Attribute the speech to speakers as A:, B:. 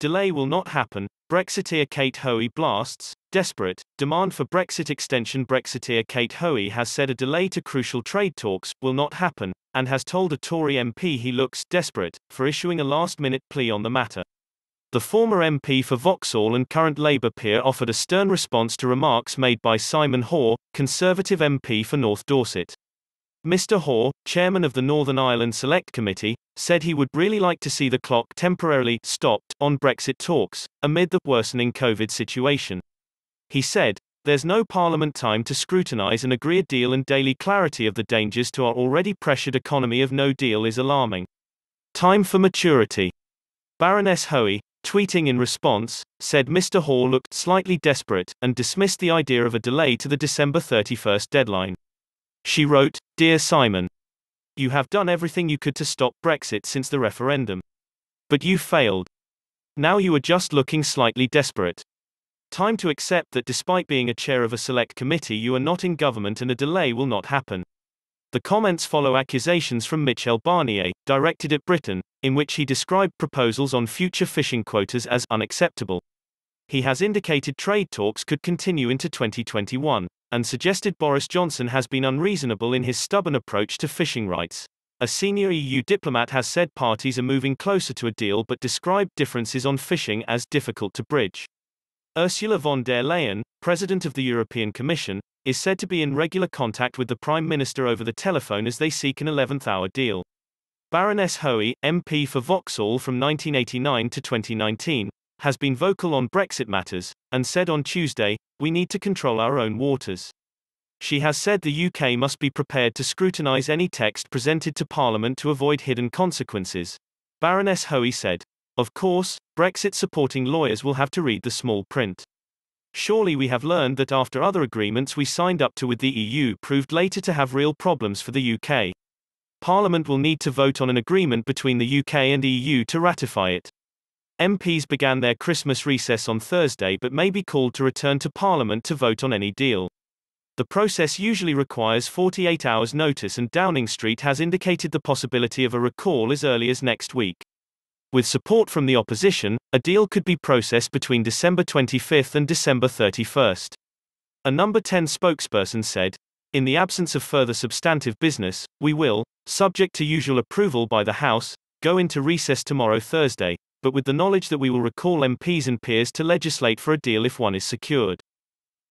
A: Delay will not happen. Brexiteer Kate Hoey blasts. Desperate, demand for Brexit extension. Brexiteer Kate Hoey has said a delay to crucial trade talks will not happen, and has told a Tory MP he looks desperate for issuing a last minute plea on the matter. The former MP for Vauxhall and current Labour peer offered a stern response to remarks made by Simon Hoare, Conservative MP for North Dorset. Mr. Hoare, chairman of the Northern Ireland Select Committee, said he would really like to see the clock temporarily stopped on Brexit talks, amid the worsening COVID situation. He said, There's no Parliament time to scrutinise and agree a deal, and daily clarity of the dangers to our already pressured economy of no deal is alarming. Time for maturity. Baroness Hoey, tweeting in response, said Mr. Hoare looked slightly desperate and dismissed the idea of a delay to the December 31st deadline. She wrote, Dear Simon, you have done everything you could to stop Brexit since the referendum. But you failed. Now you are just looking slightly desperate. Time to accept that despite being a chair of a select committee, you are not in government and a delay will not happen. The comments follow accusations from Michel Barnier, directed at Britain, in which he described proposals on future fishing quotas as unacceptable. He has indicated trade talks could continue into 2021 and suggested Boris Johnson has been unreasonable in his stubborn approach to fishing rights. A senior EU diplomat has said parties are moving closer to a deal but described differences on fishing as difficult to bridge. Ursula von der Leyen, President of the European Commission, is said to be in regular contact with the Prime Minister over the telephone as they seek an 11th hour deal. Baroness Hoey, MP for Vauxhall from 1989 to 2019, has been vocal on Brexit matters, and said on Tuesday, we need to control our own waters. She has said the UK must be prepared to scrutinise any text presented to Parliament to avoid hidden consequences. Baroness Hoey said, Of course, Brexit supporting lawyers will have to read the small print. Surely we have learned that after other agreements we signed up to with the EU proved later to have real problems for the UK. Parliament will need to vote on an agreement between the UK and EU to ratify it. MPs began their Christmas recess on Thursday but may be called to return to Parliament to vote on any deal. The process usually requires 48 hours notice and Downing Street has indicated the possibility of a recall as early as next week. With support from the opposition, a deal could be processed between December 25 and December 31. A number 10 spokesperson said, in the absence of further substantive business, we will, subject to usual approval by the House, go into recess tomorrow Thursday, but with the knowledge that we will recall MPs and peers to legislate for a deal if one is secured.